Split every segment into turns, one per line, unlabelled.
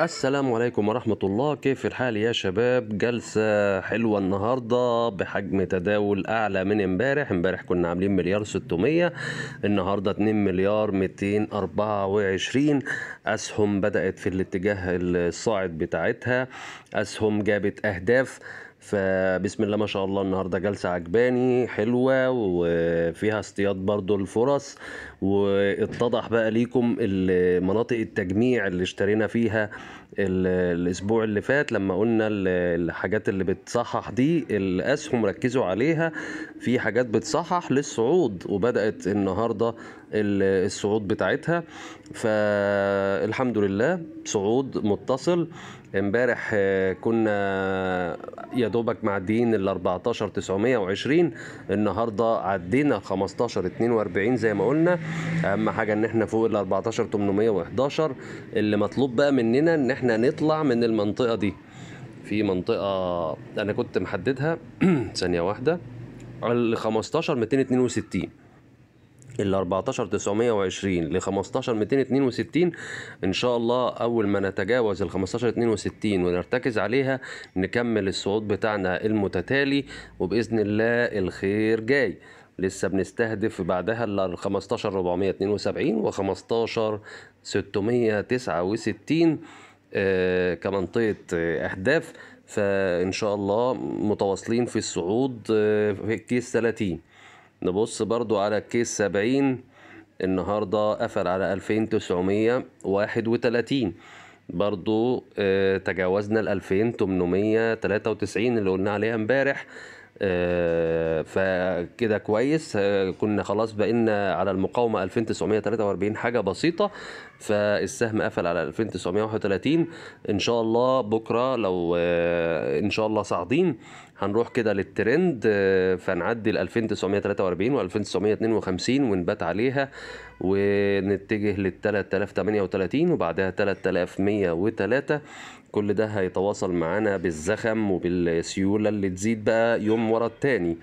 السلام عليكم ورحمة الله كيف الحال يا شباب جلسة حلوة النهاردة بحجم تداول أعلى من امبارح امبارح كنا عاملين مليار ستمية النهاردة 2 مليار 224 أسهم بدأت في الاتجاه الصاعد بتاعتها أسهم جابت أهداف فبسم الله ما شاء الله النهارده جلسه عجباني حلوه وفيها اصطياد برضو الفرص واتضح بقى ليكم مناطق التجميع اللي اشترينا فيها الاسبوع اللي فات لما قلنا الحاجات اللي بتصحح دي الاسهم ركزوا عليها في حاجات بتصحح للصعود وبدات النهارده الصعود بتاعتها فالحمد لله صعود متصل امبارح آه، كنا يا دوبك معديين ال 14 920 النهارده عدينا 15 42 زي ما قلنا اهم حاجه ان احنا فوق ال 14 811 اللي مطلوب بقى مننا ان احنا نطلع من المنطقه دي في منطقه انا كنت محددها ثانيه واحده ال 15 262 ال 14920 ل 15262 ان شاء الله اول ما نتجاوز ال 15262 ونرتكز عليها نكمل الصعود بتاعنا المتتالي وباذن الله الخير جاي لسه بنستهدف بعدها ال 15472 و 15669 آه، كمنطقه اهداف فان شاء الله متواصلين في الصعود آه، في كيس 30 نبص برضو على الكيس 70 النهاردة قفل على وتلاتين برضو آه، تجاوزنا ال 2893 اللي قلنا عليها امبارح آه، فكده كويس آه، كنا خلاص بقينا على المقاومه 2943 حاجه بسيطه فالسهم قفل على 2931 ان شاء الله بكره لو آه، ان شاء الله صاعدين هنروح كده للترند فنعدي ال 2943 و 2952 ونبات عليها ونتجه لل 3038 وبعدها 3103 كل ده هيتواصل معانا بالزخم وبالسيوله اللي تزيد بقى يوم ورا التاني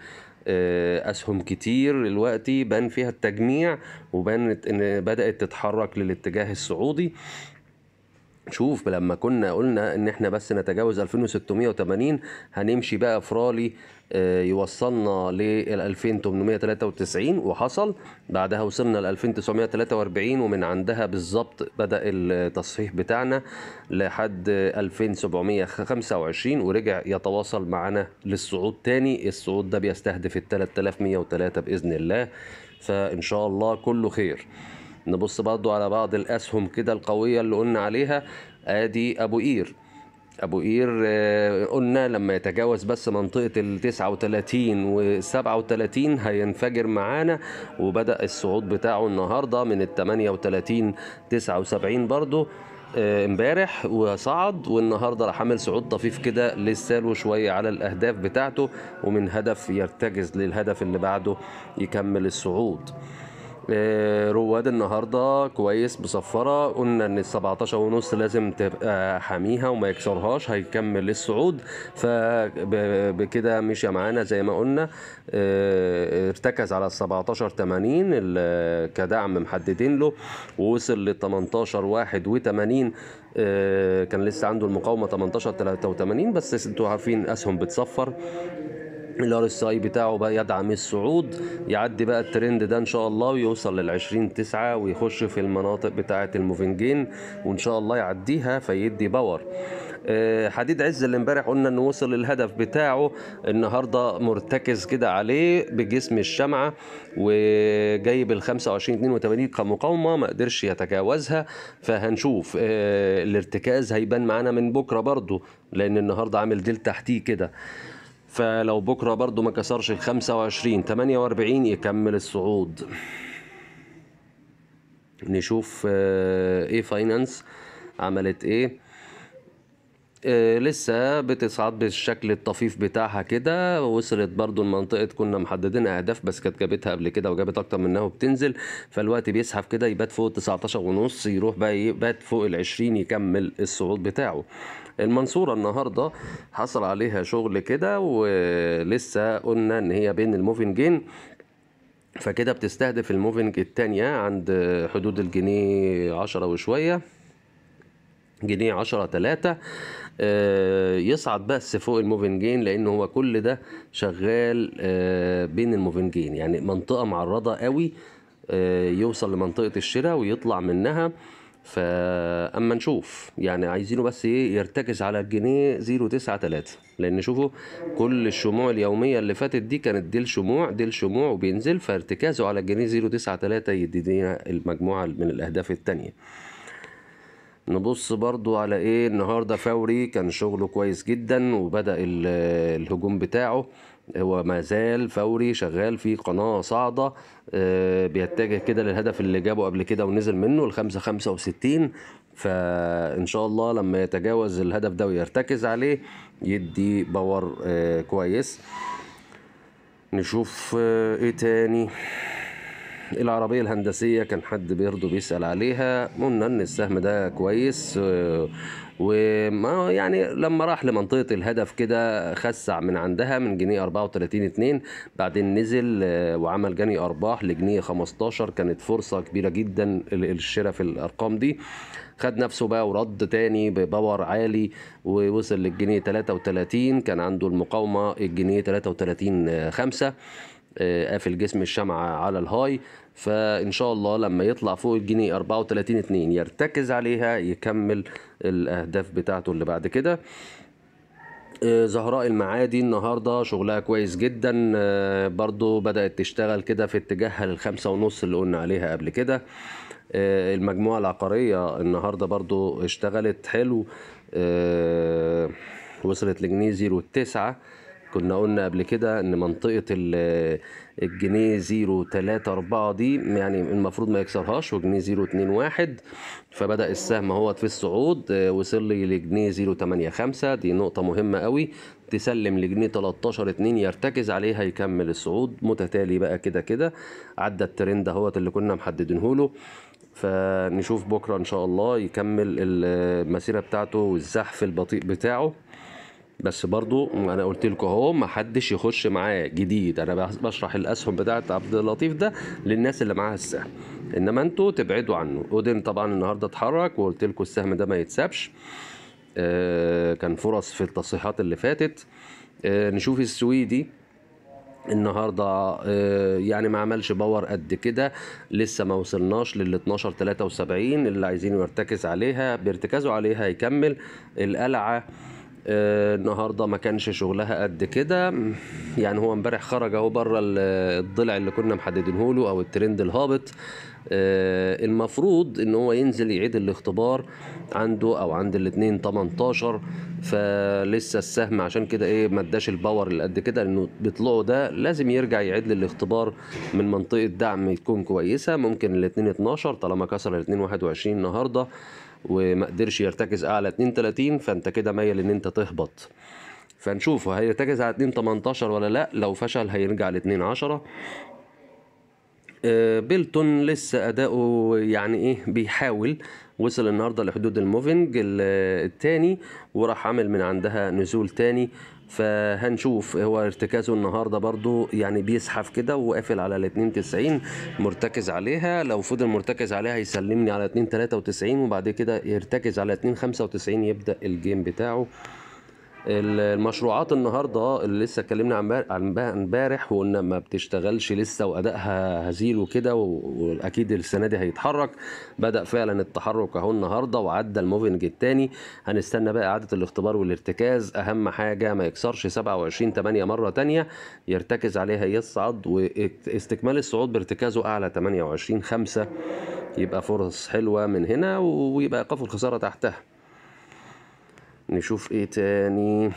آه، اسهم كتير دلوقتي بان فيها التجميع وبانت ان بدات تتحرك للاتجاه السعودي شوف لما كنا قلنا ان احنا بس نتجاوز 2680 هنمشي بقى في رالي آه، يوصلنا لل 2893 وحصل بعدها وصلنا ل 2943 ومن عندها بالظبط بدا التصحيح بتاعنا لحد 2725 ورجع يتواصل معنا للصعود تاني الصعود ده بيستهدف ال 3103 باذن الله فان شاء الله كله خير نبص برضو على بعض الأسهم كده القوية اللي قلنا عليها آدي أبو قير ابو قير آه، قلنا لما يتجاوز بس منطقه ال 39 و 37 هينفجر معانا وبدا الصعود بتاعه النهارده من ال 38 79 برضه امبارح وصعد والنهارده راح عامل صعود طفيف كده لسه له شويه على الاهداف بتاعته ومن هدف يرتجز للهدف اللي بعده يكمل الصعود آه، رواد النهارده كويس مصفره قلنا ان ال 17 ونص لازم تبقى حاميها وما يكسرهاش هيكمل الصعود فبكده مشي معانا زي ما قلنا آه، ارتكز على ال 17 80 كدعم محددين له ووصل لل 18 81 كان لسه عنده المقاومه 18 83 بس انتوا عارفين اسهم بتصفر الار اس اي بتاعه بقى يدعم الصعود يعدي بقى الترند ده ان شاء الله ويوصل لل 20 9 ويخش في المناطق بتاعه الموفنجين وان شاء الله يعديها فيدي باور آه، حديد عز اللي امبارح قلنا انه وصل للهدف بتاعه النهارده مرتكز كده عليه بجسم الشمعه وجايب ال 25 82 كمقاومه ما قدرش يتجاوزها فهنشوف آه، الارتكاز هيبان معانا من بكره برضه لان النهارده عامل ديل تحتيه كده فلو بكرة برضو ما كسرش ال 25 48 يكمل الصعود نشوف ايه فاينانس عملت ايه آه لسه بتصعد بالشكل الطفيف بتاعها كده وصلت برضو لمنطقة كنا محددين أهداف بس كانت جابتها قبل كده وجابت أكتر منها وبتنزل فالوقت بيسحب كده يبات فوق 19 ونص يروح بقى إيه، يبات فوق ال 20 يكمل الصعود بتاعه المنصورة النهاردة حصل عليها شغل كده ولسه قلنا ان هي بين الموفنجين فكده بتستهدف الموفنج التانية عند حدود الجنيه عشرة وشوية جنيه عشرة تلاتة آه، يصعد بس فوق الموفنجين لان هو كل ده شغال آه، بين الموفنجين يعني منطقة معرضة قوي آه، يوصل لمنطقة الشراء ويطلع منها فاما نشوف يعني عايزينه بس ايه يرتكز على الجنيه 093 لان شوفوا كل الشموع اليوميه اللي فاتت دي كانت دي الشموع دي الشموع وبينزل فارتكازه على الجنيه 093 يدينا المجموعه من الاهداف الثانيه نبص برضو على ايه النهارده فوري كان شغله كويس جدا وبدا الهجوم بتاعه هو ما زال فوري شغال في قناه صاعده آه، بيتجه كده للهدف اللي جابه قبل كده ونزل منه الخمسة 5 65 فان شاء الله لما يتجاوز الهدف ده ويرتكز عليه يدي باور آه، كويس نشوف آه، ايه تاني العربية الهندسية كان حد بيرضو بيسأل عليها قلنا ان السهم ده كويس وما يعني لما راح لمنطقه الهدف كده خسع من عندها من جنيه 34 2 بعدين نزل آه، وعمل جني ارباح لجنيه 15 كانت فرصه كبيره جدا للشراء في الارقام دي خد نفسه بقى ورد تاني بباور عالي ووصل للجنيه 33 كان عنده المقاومه الجنيه 33 5 آه، قافل جسم الشمعة على الهاي فان شاء الله لما يطلع فوق الجنيه 34 2 يرتكز عليها يكمل الاهداف بتاعته اللي بعد كده آه، زهراء المعادي النهاردة شغلها كويس جدا آه، برضو بدأت تشتغل كده في اتجاهها للخمسة ونص اللي قلنا عليها قبل كده آه، المجموعة العقارية النهاردة برضو اشتغلت حلو وصلت لجنيه زيرو التسعة كنا قلنا قبل كده ان منطقه الجنيه 0 3 4 دي يعني المفروض ما يكسرهاش وجنيه 0 2 1 فبدا السهم اهوت في الصعود آه، وصل لي لجنيه 0 8 5 دي نقطه مهمه قوي تسلم لجنيه 13 2 يرتكز عليها يكمل الصعود متتالي بقى كده كده عدى الترند اهوت اللي كنا محددينه له فنشوف بكره ان شاء الله يكمل المسيره بتاعته والزحف البطيء بتاعه بس برضو انا قلت لكم اهو ما حدش يخش معاه جديد انا بشرح الاسهم بتاعه عبد اللطيف ده للناس اللي معاها السهم انما انتوا تبعدوا عنه اودن طبعا النهارده اتحرك وقلت لكم السهم ده ما يتسابش آه كان فرص في التصحيحات اللي فاتت آه نشوف السويدي النهارده آه، يعني ما عملش باور قد كده لسه ما وصلناش لل 12 73 اللي عايزين يرتكز عليها بيرتكزوا عليها يكمل القلعه آه، النهارده ما كانش شغلها قد كده يعني هو امبارح خرج اهو بره الضلع اللي كنا محددينه له او الترند الهابط آه، المفروض ان هو ينزل يعيد الاختبار عنده او عند الاثنين 18 فلسه السهم عشان كده ايه ما اداش الباور اللي قد كده لانه بيطلعوا ده لازم يرجع يعيد للاختبار من منطقه دعم تكون كويسه ممكن الاثنين 12 طالما كسر الاثنين 21 النهارده وما قدرش يرتكز اعلى 32 فانت كده مايل ان انت تهبط فنشوف هيرتكز على 218 ولا لا لو فشل هيرجع ل 2 10 بيلتون لسه اداؤه يعني ايه بيحاول وصل النهارده لحدود الموفنج الثاني وراح عامل من عندها نزول تاني فهنشوف هو ارتكازه النهارده برضو يعني بيزحف كده وقافل على ال 92 مرتكز عليها لو فضل مرتكز عليها هيسلمني على 2 93 وبعد كده يرتكز على 2 95 يبدا الجيم بتاعه المشروعات النهارده اللي لسه اتكلمنا عن امبارح وقلنا ما بتشتغلش لسه وادائها هزيل وكده واكيد السنه دي هيتحرك بدا فعلا التحرك اهو النهارده وعدى الموفنج الثاني هنستنى بقى اعاده الاختبار والارتكاز اهم حاجه ما يكسرش 27 8 مره ثانيه يرتكز عليها يصعد واستكمال الصعود بارتكازه اعلى 28 5 يبقى فرص حلوه من هنا ويبقى ايقاف الخساره تحتها نشوف ايه تاني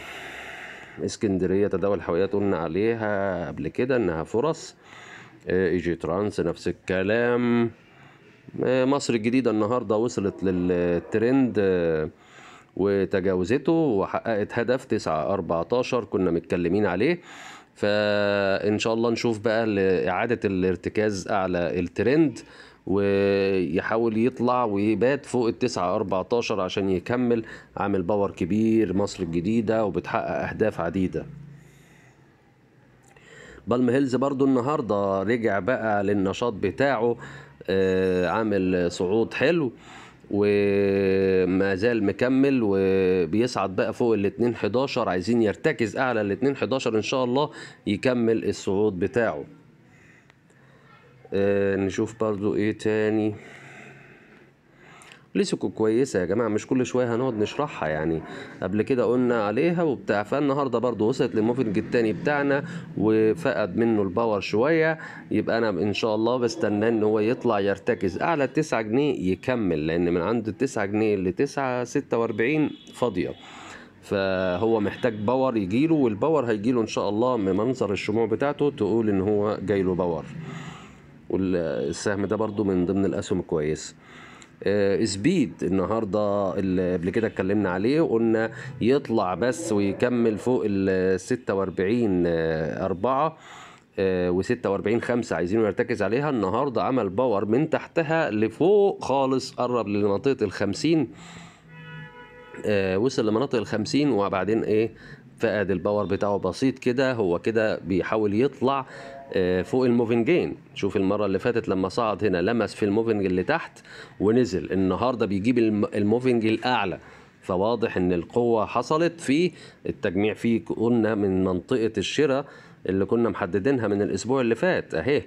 اسكندريه تداول الحاويات قلنا عليها قبل كده انها فرص اه، اي جي ترانس نفس الكلام اه، مصر الجديده النهارده وصلت للترند اه، وتجاوزته وحققت هدف 9 14 كنا متكلمين عليه فان شاء الله نشوف بقى اعاده الارتكاز اعلى الترند ويحاول يطلع ويبات فوق التسعة 14 عشان يكمل عامل باور كبير مصر الجديدة وبتحقق أهداف عديدة بالم هيلز برضو النهاردة رجع بقى للنشاط بتاعه آه، عامل صعود حلو وما زال مكمل وبيصعد بقى فوق ال 2 11 عايزين يرتكز اعلى ال 2 11 ان شاء الله يكمل الصعود بتاعه آه نشوف برضو ايه تاني لسكو كويسه يا جماعه مش كل شويه هنقعد نشرحها يعني قبل كده قلنا عليها وبتاع فالنهارده برضو وصلت للموفنج التاني بتاعنا وفقد منه الباور شويه يبقى انا ان شاء الله بستناه ان هو يطلع يرتكز اعلى 9 جنيه يكمل لان من عند 9 جنيه ل 9 46 فاضيه فهو محتاج باور يجيله والباور هيجيله ان شاء الله من منظر الشموع بتاعته تقول ان هو جايله باور والسهم ده برضو من ضمن الاسهم الكويسه آه، سبيد النهارده اللي قبل كده اتكلمنا عليه وقلنا يطلع بس ويكمل فوق ال 46 4 و46 5 عايزين نرتكز عليها النهارده عمل باور من تحتها لفوق خالص قرب لمنطقه ال 50 آه، وصل لمناطق ال 50 وبعدين ايه فقد الباور بتاعه بسيط كده هو كده بيحاول يطلع آه، فوق الموفنجين شوف المره اللي فاتت لما صعد هنا لمس في الموفنج اللي تحت ونزل النهارده بيجيب الموفنج الاعلى فواضح ان القوه حصلت في التجميع فيه قلنا من منطقه الشراء اللي كنا محددينها من الاسبوع اللي فات اهي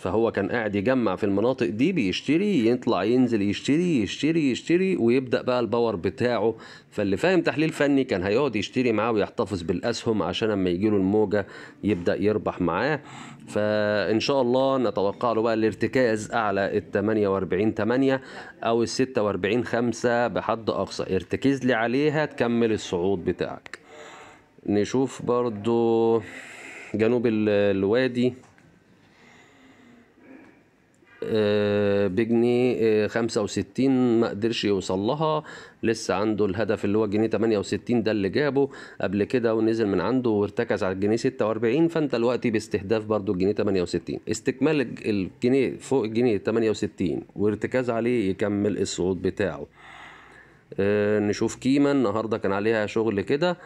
فهو كان قاعد يجمع في المناطق دي بيشتري يطلع ينزل يشتري يشتري يشتري ويبدا بقى الباور بتاعه فاللي فاهم تحليل فني كان هيقعد يشتري معاه ويحتفظ بالاسهم عشان اما يجيله الموجه يبدا يربح معاه فان شاء الله نتوقع له بقى الارتكاز اعلى ال 48 8 او ال 46 5 بحد اقصى ارتكز لي عليها تكمل الصعود بتاعك نشوف برضو جنوب الوادي آه، بجنيه 65 آه، ما قدرش يوصل لها لسه عنده الهدف اللي هو جنيه 68 ده اللي جابه قبل كده ونزل من عنده وارتكز على الجنيه 46 فانت دلوقتي باستهداف برضو الجنيه 68 استكمال الجنيه فوق الجنيه 68 وارتكاز عليه يكمل الصعود بتاعه آه، نشوف كيما النهارده كان عليها شغل كده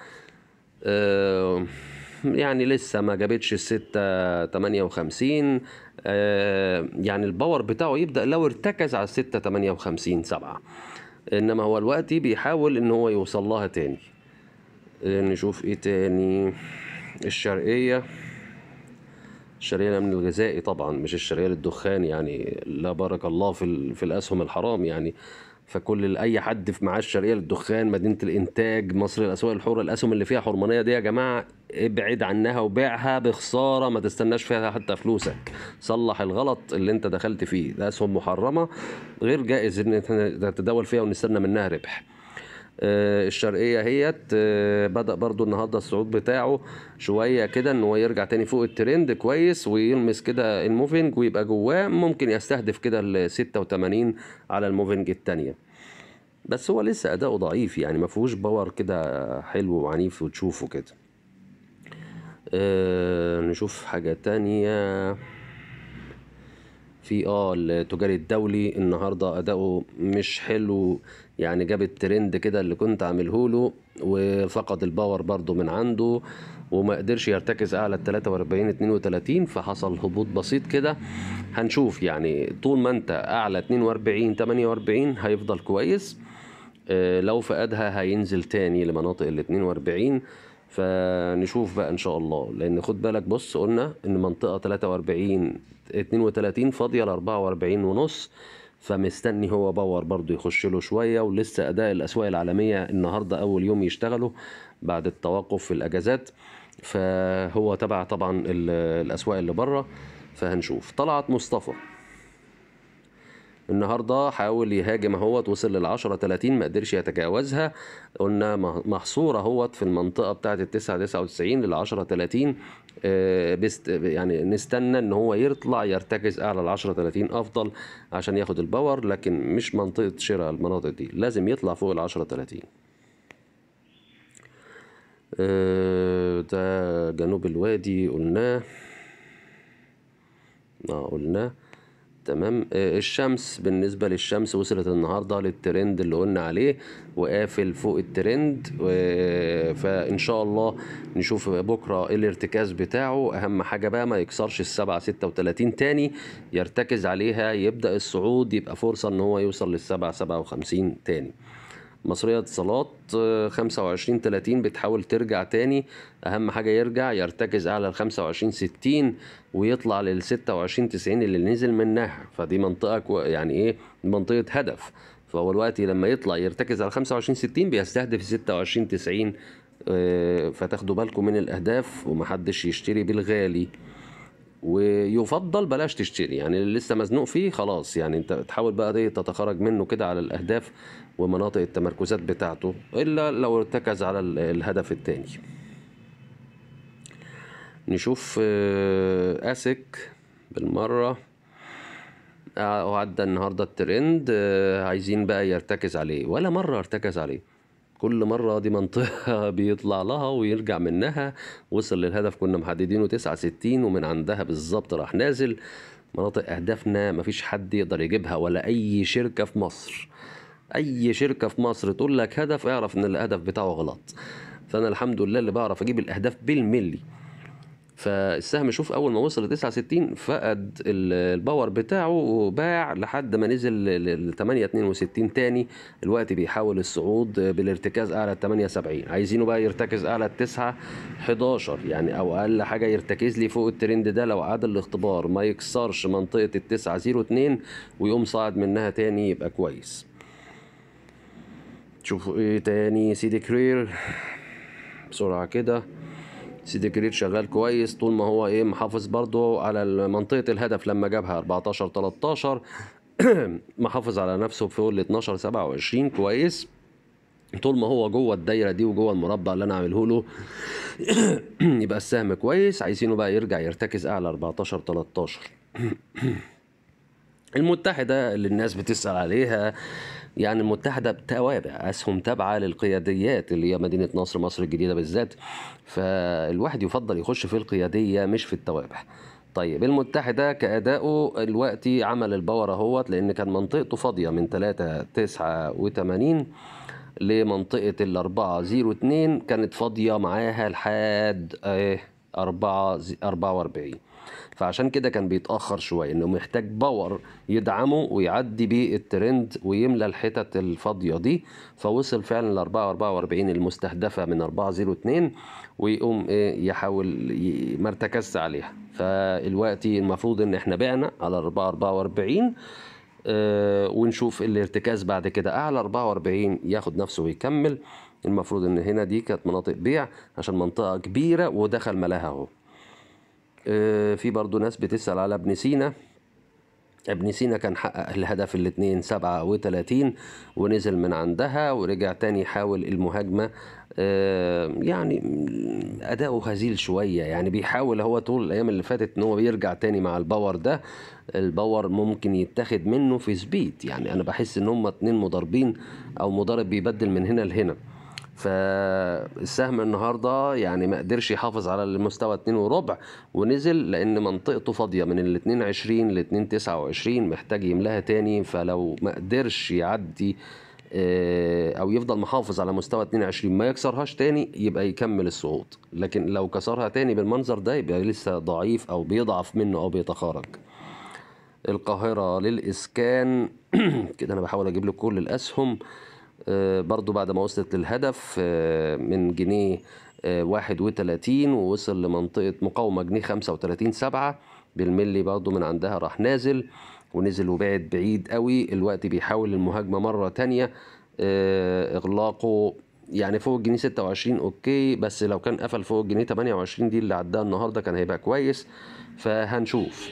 يعني لسه ما جابتش ال 6 58 يعني الباور بتاعه يبدأ لو ارتكز على ال 6 58 7 انما هو دلوقتي بيحاول ان هو يوصل لها تاني آه، نشوف ايه تاني الشرقية الشرقية الأمن الغذائي طبعا مش الشرقية للدخان يعني لا بارك الله في, في الأسهم الحرام يعني فكل اي حد في معاه الشرقيه للدخان مدينه الانتاج مصر الاسواق الحره الاسهم اللي فيها حرمانيه دي يا جماعه ابعد عنها وبيعها بخساره ما تستناش فيها حتى فلوسك صلح الغلط اللي انت دخلت فيه ده اسهم محرمه غير جائز ان تتداول فيها ونستنى منها ربح آه، الشرقيه اهيت آه، بدا برضو النهارده الصعود بتاعه شويه كده ان هو يرجع تاني فوق الترند كويس ويلمس كده الموفينج ويبقى جواه ممكن يستهدف كده ال 86 على الموفينج الثانيه بس هو لسه اداؤه ضعيف يعني ما فيهوش باور كده حلو وعنيف وتشوفه كده أه نشوف حاجه تانية في اه التجاري الدولي النهارده اداؤه مش حلو يعني جاب الترند كده اللي كنت عامله له وفقد الباور برضه من عنده وما قدرش يرتكز اعلى ال 43 32 فحصل هبوط بسيط كده هنشوف يعني طول ما انت اعلى 42 48 هيفضل كويس آه، لو فقدها هينزل تاني لمناطق ال 42 فنشوف بقى ان شاء الله لان خد بالك بص قلنا ان منطقه 43 32 فاضيه ل 44 ونص فمستني هو باور برضه يخش له شويه ولسه اداء الاسواق العالميه النهارده اول يوم يشتغلوا بعد التوقف في الاجازات فهو تبع طبعا الاسواق اللي بره فهنشوف طلعت مصطفى النهارده حاول يهاجم اهوت وصل لل 10 30 ما قدرش يتجاوزها قلنا محصور اهوت في المنطقه بتاعت ال 9 99 لل 10 30 آه، بست يعني نستنى ان هو يطلع يرتكز اعلى ال 10 30 افضل عشان ياخد الباور لكن مش منطقه شراء المناطق دي لازم يطلع فوق ال 10 30 آه، ده جنوب الوادي قلناه اه قلناه تمام آه، الشمس بالنسبة للشمس وصلت النهاردة للترند اللي قلنا عليه وقافل فوق الترند فإن شاء الله نشوف بكرة الارتكاز بتاعه أهم حاجة بقى ما يكسرش السبعة ستة وتلاتين تاني يرتكز عليها يبدأ الصعود يبقى فرصة إن هو يوصل للسبعة سبعة وخمسين تاني مصرية اتصالات 25 آه، 30 بتحاول ترجع تاني اهم حاجة يرجع يرتكز اعلى ال 25 60 ويطلع لل 26 90 اللي نزل منها فدي منطقة يعني ايه منطقة هدف فهو الوقت لما يطلع يرتكز على 25 60 بيستهدف 26 90 آه، فتاخدوا بالكم من الاهداف ومحدش يشتري بالغالي ويفضل بلاش تشتري يعني اللي لسه مزنوق فيه خلاص يعني انت تحاول بقى ايه تتخرج منه كده على الاهداف ومناطق التمركزات بتاعته الا لو ارتكز على الهدف الثاني نشوف آه، اسك بالمره وعدى آه، النهارده الترند آه، عايزين بقى يرتكز عليه ولا مره ارتكز عليه كل مرة دي منطقة بيطلع لها ويرجع منها وصل للهدف كنا محددينه 69 ومن عندها بالظبط راح نازل مناطق أهدافنا مفيش حد يقدر يجيبها ولا أي شركة في مصر أي شركة في مصر تقول لك هدف اعرف إن الهدف بتاعه غلط فأنا الحمد لله اللي بعرف أجيب الأهداف بالملي فالسهم شوف اول ما وصل ل 69 فقد الباور بتاعه وباع لحد ما نزل ل 8 62 تاني الوقت بيحاول الصعود بالارتكاز اعلى ال 78 عايزينه بقى يرتكز اعلى ال 9 11 يعني او اقل حاجه يرتكز لي فوق الترند ده لو عاد الاختبار ما يكسرش منطقه ال 9 2 ويقوم صاعد منها تاني يبقى كويس شوفوا ايه تاني سيدي كرير بسرعه كده سيدي كرير شغال كويس طول ما هو ايه محافظ برضه على منطقه الهدف لما جابها 14 13 محافظ على نفسه في ال 12 27 كويس طول ما هو جوه الدايره دي وجوه المربع اللي انا عامله له يبقى السهم كويس عايزينه بقى يرجع يرتكز اعلى 14 13 المتحده اللي الناس بتسال عليها يعني المتحده بتوابع اسهم تابعه للقياديات اللي هي مدينه نصر مصر الجديده بالذات فالواحد يفضل يخش في القياديه مش في التوابع طيب المتحدة كأداؤه الوقتي عمل الباور اهوت لأن كان منطقته فاضية من 3 89 لمنطقة ال 4 02 كانت فاضية معاها لحد آه، 4 44 فعشان كده كان بيتاخر شويه انه محتاج باور يدعمه ويعدي بيه الترند ويملى الحتت الفاضيه دي فوصل فعلا ل 44 المستهدفه من 402 ويقوم ايه يحاول ما ارتكزش عليها فالوقت المفروض ان احنا بعنا على 444 اه ونشوف الارتكاز بعد كده اعلى 44 ياخد نفسه ويكمل المفروض ان هنا دي كانت مناطق بيع عشان منطقه كبيره ودخل ملاها اهو آه، في برضو ناس بتسال على ابن سينا ابن سينا كان حقق الهدف الاثنين سبعة وتلاتين ونزل من عندها ورجع تاني حاول المهاجمة آه، يعني أداؤه هزيل شوية يعني بيحاول هو طول الأيام اللي فاتت إن هو بيرجع تاني مع الباور ده الباور ممكن يتاخد منه في سبيد يعني أنا بحس إن هما اتنين مضاربين أو مضارب بيبدل من هنا لهنا فالسهم النهارده يعني ما قدرش يحافظ على المستوى 2 وربع ونزل لان منطقته فاضيه من ال 22 ل 229 محتاج يملاها تاني فلو ما قدرش يعدي آه، او يفضل محافظ على مستوى 22 ما يكسرهاش تاني يبقى يكمل الصعود لكن لو كسرها تاني بالمنظر ده يبقى لسه ضعيف او بيضعف منه او بيتخارج القاهرة للإسكان كده أنا بحاول أجيب لك كل الأسهم آه، برضو بعد ما وصلت للهدف آه، من جنيه 31 آه، ووصل لمنطقة مقاومة جنيه 35 سبعة بالملي برضو من عندها راح نازل ونزل وبعد بعيد قوي الوقت بيحاول المهاجمة مرة تانية إغلاقه يعني فوق الجنيه 26 اوكي بس لو كان قفل فوق الجنيه 28 دي اللي عداها النهارده كان هيبقى كويس فهنشوف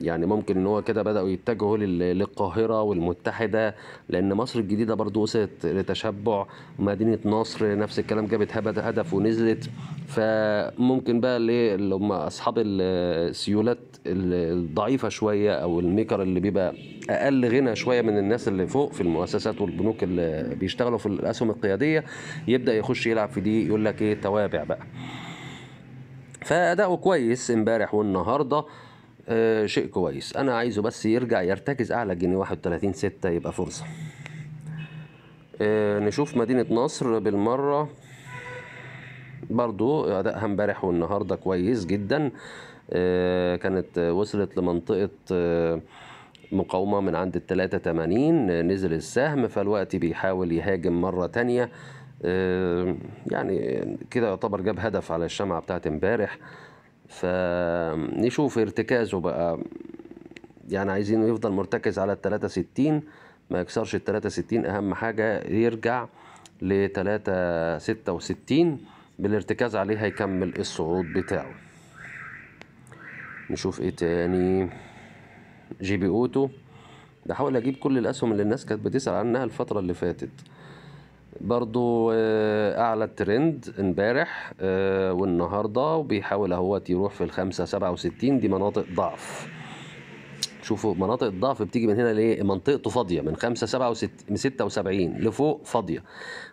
يعني ممكن ان هو كده بداوا يتجهوا للقاهره والمتحده لان مصر الجديده برضو وصلت لتشبع مدينه نصر نفس الكلام جابت هدف ونزلت فممكن بقى اللي هم اصحاب السيولات الضعيفه شويه او الميكر اللي بيبقى اقل غنى شويه من الناس اللي فوق في المؤسسات والبنوك اللي بيشتغلوا في الاسهم القياديه يبدا يخش يلعب في دي يقول لك ايه توابع بقى فاداؤه كويس امبارح والنهارده آه، شيء كويس انا عايزه بس يرجع يرتكز اعلى جنيه 31 6 يبقى فرصه آه، نشوف مدينه نصر بالمره برضو ادائها امبارح والنهارده كويس جدا آه، كانت وصلت لمنطقه مقاومة من عند التلاتة تمانين نزل السهم فالوقت بيحاول يهاجم مرة تانية يعني كده يعتبر جاب هدف على الشمعة بتاعت امبارح فنشوف ارتكازه بقى يعني عايزينه يفضل مرتكز على ال 63 ما يكسرش ال 63 اهم حاجه يرجع ل 366 بالارتكاز عليه هيكمل الصعود بتاعه نشوف ايه تاني جي بي اوتو ده حاول اجيب كل الاسهم اللي الناس كانت بتسال عنها الفتره اللي فاتت برضو آه، اعلى الترند امبارح آه، والنهارده وبيحاول اهوت يروح في الخمسة سبعة وستين دي مناطق ضعف شوفوا مناطق الضعف بتيجي من هنا لايه منطقته فاضيه من 5 7 من 76 لفوق فاضيه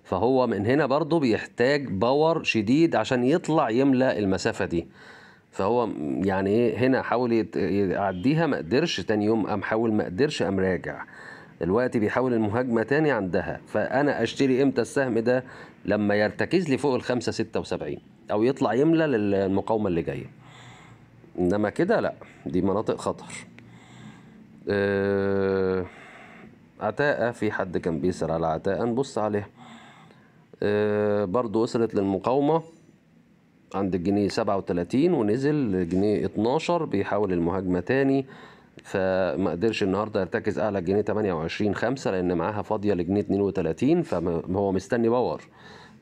فهو من هنا برضو بيحتاج باور شديد عشان يطلع يملى المسافه دي فهو يعني ايه هنا حاول يعديها ما قدرش تاني يوم قام حاول ما قدرش قام راجع دلوقتي بيحاول المهاجمه تاني عندها فانا اشتري امتى السهم ده لما يرتكز لي فوق ال 5 76 او يطلع يملى للمقاومه اللي جايه انما كده لا دي مناطق خطر أه عتاقة في حد كان بيسأل على عتاء نبص عليها أه برضو وصلت للمقاومة عند الجنيه سبعة وتلاتين ونزل جنيه اتناشر بيحاول المهاجمة تاني فما قدرش النهارده يرتكز اعلى جنيه 28 5 لان معاها فاضيه لجنيه 32 فهو مستني باور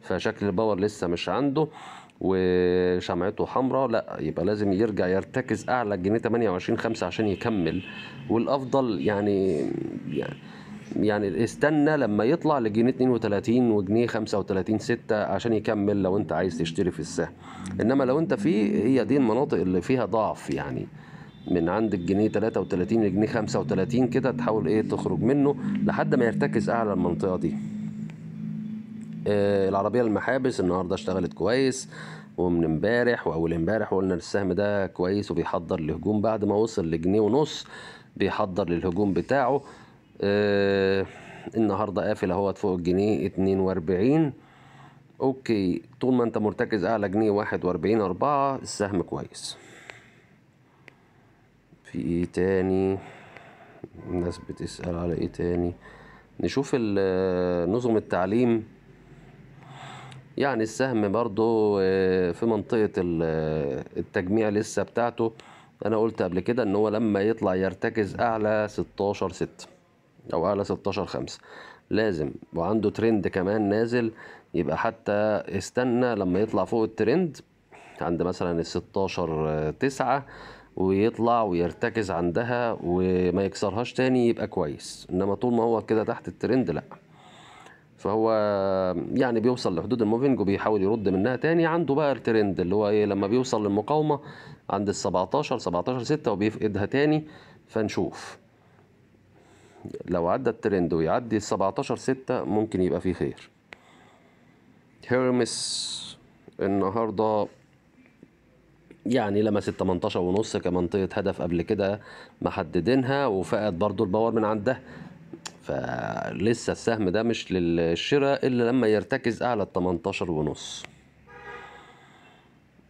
فشكل الباور لسه مش عنده وشمعته حمراء لا يبقى لازم يرجع يرتكز اعلى جنيه 28 5 عشان يكمل والافضل يعني يعني استنى لما يطلع لجنيه 32 وجنيه 35 6 عشان يكمل لو انت عايز تشتري في السهم انما لو انت فيه هي دي المناطق اللي فيها ضعف يعني من عند الجنيه 33 لجنيه 35 كده تحاول ايه تخرج منه لحد ما يرتكز اعلى المنطقه دي آه العربيه المحابس النهارده اشتغلت كويس ومن امبارح واول امبارح قلنا السهم ده كويس وبيحضر لهجوم بعد ما وصل لجنيه ونص بيحضر للهجوم بتاعه آه النهارده قافل اهوت فوق الجنيه 42 اوكي طول ما انت مرتكز اعلى جنيه 41 4 السهم كويس في ايه تاني الناس بتسأل على ايه تاني نشوف نظم التعليم يعني السهم برضو آه، في منطقة آه، التجميع لسه بتاعته انا قلت قبل كده ان هو لما يطلع يرتكز اعلى 16 6 او اعلى 16 5 لازم وعنده ترند كمان نازل يبقى حتى استنى لما يطلع فوق الترند عند مثلا ال 16 9 ويطلع ويرتكز عندها وما يكسرهاش تاني يبقى كويس انما طول ما هو كده تحت الترند لا فهو يعني بيوصل لحدود الموفينج وبيحاول يرد منها تاني عنده بقى الترند اللي هو ايه لما بيوصل للمقاومه عند ال 17 17 6 وبيفقدها تاني فنشوف لو عدى الترند ويعدي ال 17 6 ممكن يبقى فيه خير هيرمس النهارده يعني لمست 18 ونص كمنطقه هدف قبل كده محددينها وفقد برضو الباور من عندها فلسه السهم ده مش للشراء الا لما يرتكز اعلى ال 18 ونص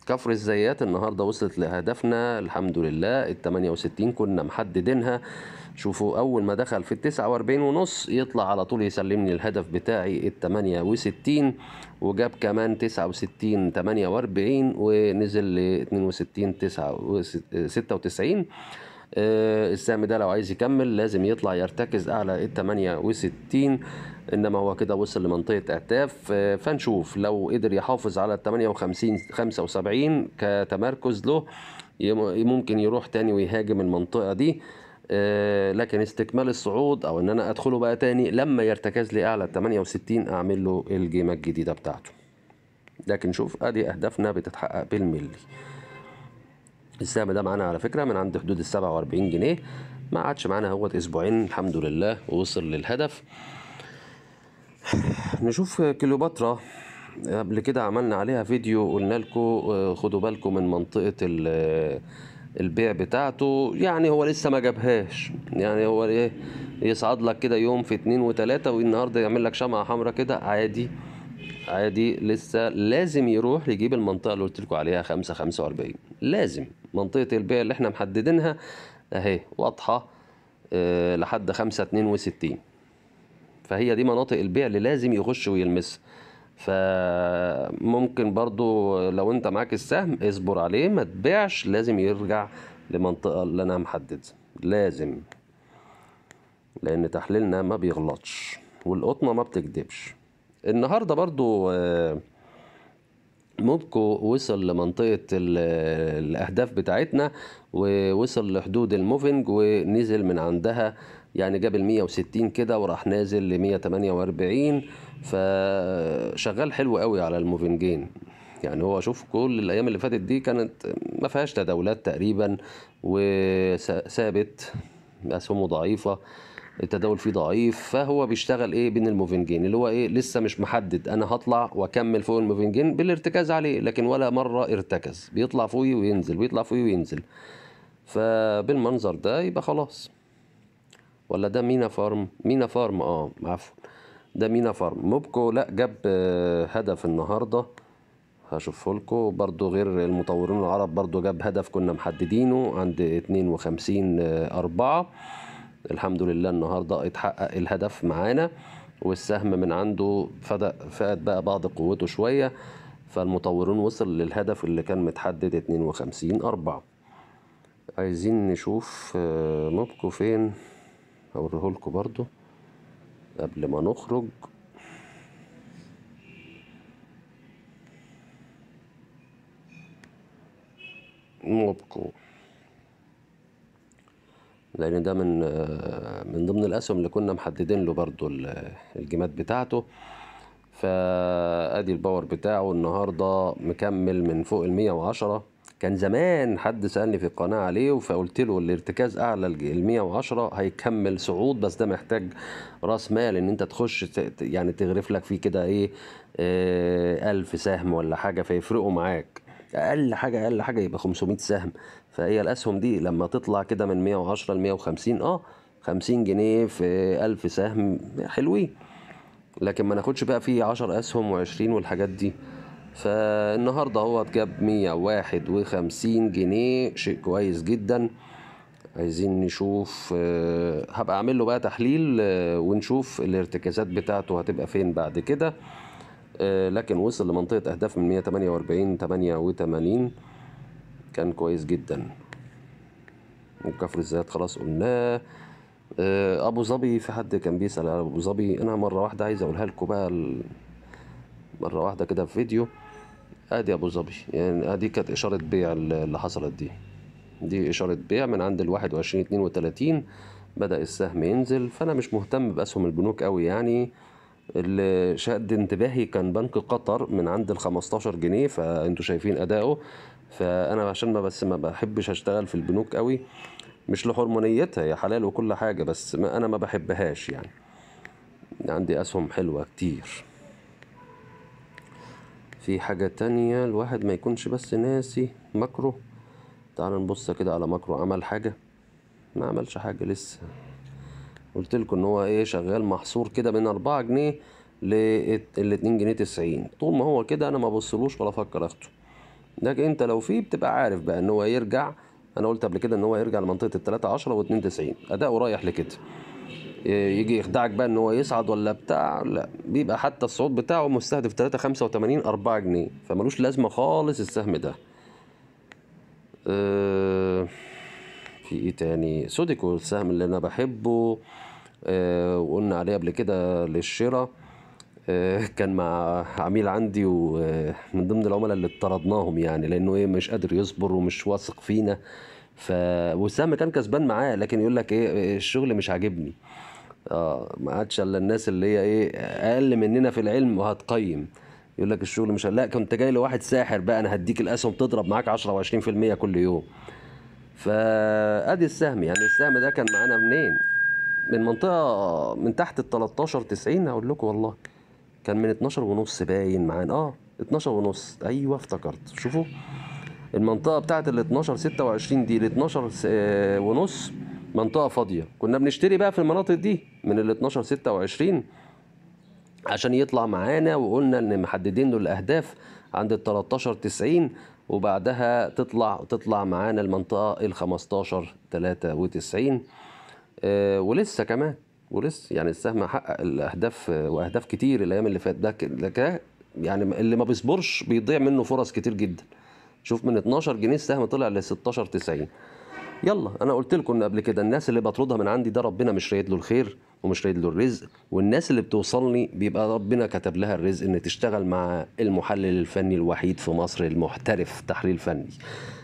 كفر الزيات النهارده وصلت لهدفنا الحمد لله ال 68 كنا محددينها شوفوا اول ما دخل في التسعة واربعين ونص يطلع على طول يسلمني الهدف بتاعي التمانية وستين وجاب كمان تسعة وستين تمانية واربعين ونزل لاتنين وستين تسعة ستة وتسعين آه، السهم ده لو عايز يكمل لازم يطلع يرتكز اعلى ال 68 انما هو كده وصل لمنطقه اعتاف آه، فنشوف لو قدر يحافظ على ال 58 75 كتمركز له ممكن يروح تاني ويهاجم المنطقه دي آه، لكن استكمال الصعود او ان انا ادخله بقى تاني لما يرتكز لي اعلى ال 68 اعمل له الجيمه الجديده بتاعته لكن شوف ادي اهدافنا بتتحقق بالملي السهم ده معانا على فكره من عند حدود ال 47 جنيه ما عادش معانا اهوت اسبوعين الحمد لله ووصل للهدف نشوف كليوباترا قبل كده عملنا عليها فيديو قلنا لكم آه، خدوا بالكم من منطقه ال البيع بتاعته يعني هو لسه ما جابهاش يعني هو ايه يصعد لك كده يوم في اتنين وتلاتة والنهارده يعمل لك شمعة حمراء كده عادي عادي لسه لازم يروح يجيب المنطقة اللي قلت لكم عليها خمسة خمسة وأربعين لازم منطقة البيع اللي احنا محددينها اهي واضحة اه لحد خمسة اتنين وستين فهي دي مناطق البيع اللي لازم يخش ويلمسها فممكن برضو لو انت معاك السهم اصبر عليه ما تبيعش لازم يرجع لمنطقة اللي انا محددها لازم لان تحليلنا ما بيغلطش والقطنة ما بتكدبش النهاردة برضو آه، موبكو وصل لمنطقة الأهداف بتاعتنا ووصل لحدود الموفنج ونزل من عندها يعني جاب ال 160 كده وراح نازل ل 148 فشغال حلو قوي على الموفنجين يعني هو شوف كل الايام اللي فاتت دي كانت ما فيهاش تداولات تقريبا وثابت اسهمه ضعيفه التداول فيه ضعيف فهو بيشتغل ايه بين الموفنجين اللي هو ايه لسه مش محدد انا هطلع واكمل فوق الموفنجين بالارتكاز عليه لكن ولا مره ارتكز بيطلع فوقي وينزل بيطلع فوقي وينزل فبالمنظر ده يبقى خلاص ولا ده مينا فارم مينا فارم اه عفوا ده مينا فارم موبكو لا جاب آه، هدف النهارده هشوفه لكم برضو غير المطورين العرب برضو جاب هدف كنا محددينه عند 52 آه، أربعة الحمد لله النهاردة اتحقق الهدف معانا والسهم من عنده فقد بقى بعض قوته شوية فالمطورون وصل للهدف اللي كان متحدد 52 أربعة عايزين نشوف آه، موبكو فين هوريه لكم برضو قبل ما نخرج موبكو لان ده من من ضمن الاسهم اللي كنا محددين له برضو الجيمات بتاعته فادي الباور بتاعه النهارده مكمل من فوق ال 110 كان زمان حد سالني في القناه عليه فقلت له الارتكاز اعلى ال 110 هيكمل صعود بس ده محتاج راس مال ان انت تخش يعني تغرف لك فيه كده ايه 1000 آه، سهم ولا حاجه فيفرقوا معاك اقل حاجه اقل حاجه يبقى 500 سهم فهي الاسهم دي لما تطلع كده من 110 ل 150 اه 50 جنيه في 1000 سهم حلوين لكن ما ناخدش بقى فيه 10 اسهم و20 والحاجات دي فالنهارده هو جاب 151 جنيه شيء كويس جدا عايزين نشوف آه، هبقى اعمل له بقى تحليل آه، ونشوف الارتكازات بتاعته هتبقى فين بعد كده آه، لكن وصل لمنطقه اهداف من 148 88 كان كويس جدا وكفر الزيات خلاص قلناه ابو ظبي في حد كان بيسال على ابو ظبي انا مره واحده عايز اقولها لكم بقى مره واحده كده في فيديو ادي ابو ظبي يعني ادي كانت اشاره بيع اللي حصلت دي دي اشاره بيع من عند ال 21 32 بدا السهم ينزل فانا مش مهتم باسهم البنوك قوي يعني اللي شد انتباهي كان بنك قطر من عند ال 15 جنيه فانتوا شايفين اداؤه فانا عشان ما بس ما بحبش اشتغل في البنوك قوي مش لحرمانيتها هي حلال وكل حاجه بس ما انا ما بحبهاش يعني عندي اسهم حلوه كتير في حاجة تانية الواحد ما يكونش بس ناسي ماكرو تعال نبص كده على ماكرو عمل حاجة ما عملش حاجة لسه قلت لكم ان هو ايه شغال محصور كده بين اربعة جنيه ل 2 جنيه 90 طول ما هو كده انا ما بصلوش ولا افكر اخده لكن انت لو فيه بتبقى عارف بقى ان هو يرجع انا قلت قبل كده ان هو يرجع لمنطقه التلاتة عشرة واتنين تسعين اداءه اداؤه رايح لكده إيه، يجي يخدعك بقى ان هو يصعد ولا بتاع لا بيبقى حتى الصعود بتاعه مستهدف 3 85 4 جنيه فملوش لازمه خالص السهم ده آه، في ايه تاني سوديكو السهم اللي انا بحبه آه، وقلنا عليه قبل كده للشراء آه، كان مع عميل عندي ومن ضمن العملاء اللي اطردناهم يعني لانه ايه مش قادر يصبر ومش واثق فينا ف والسهم كان كسبان معاه لكن يقول لك ايه الشغل مش عاجبني اه ما عادش الا الناس اللي هي ايه اقل مننا في العلم وهتقيم يقول لك الشغل مش لا كنت جاي لواحد ساحر بقى انا هديك الاسهم تضرب معاك 10 و20% كل يوم فادي السهم يعني السهم ده كان معانا منين من منطقه من تحت ال 13 90 هقول لكم والله كان من 12 ونص باين معانا اه 12 ونص ايوه افتكرت شوفوا المنطقه بتاعت ال 12 26 دي ال 12 آه، ونص منطقه فاضيه كنا بنشتري بقى في المناطق دي من ال 12 26 عشان يطلع معانا وقلنا ان محددين له الاهداف عند ال 13 90 وبعدها تطلع تطلع معانا المنطقه ال 15 93 آه ولسه كمان ولسه يعني السهم حقق الاهداف واهداف كتير الايام اللي فاتت ده ده يعني اللي ما بيصبرش بيضيع منه فرص كتير جدا شوف من 12 جنيه السهم طلع ل 16 90 يلا انا قلت لكم قبل كده الناس اللي بطردها من عندي ده ربنا مش رايد له الخير ومش رايد له الرزق والناس اللي بتوصلني بيبقى ربنا كتب لها الرزق ان تشتغل مع المحلل الفني الوحيد في مصر المحترف تحليل فني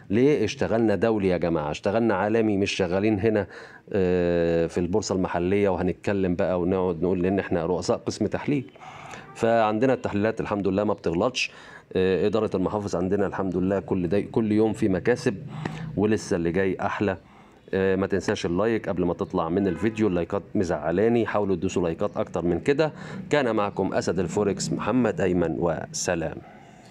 ليه اشتغلنا دولي يا جماعه اشتغلنا عالمي مش شغالين هنا آه، في البورصه المحليه وهنتكلم بقى ونقعد نقول ان احنا رؤساء قسم تحليل فعندنا التحليلات الحمد لله ما بتغلطش آه، اداره المحافظ عندنا الحمد لله كل داي كل يوم في مكاسب ولسه اللي جاي احلى آه، ما تنساش اللايك قبل ما تطلع من الفيديو اللايكات مزعلاني حاولوا تدوسوا لايكات اكتر من كده كان معكم اسد الفوركس محمد ايمن وسلام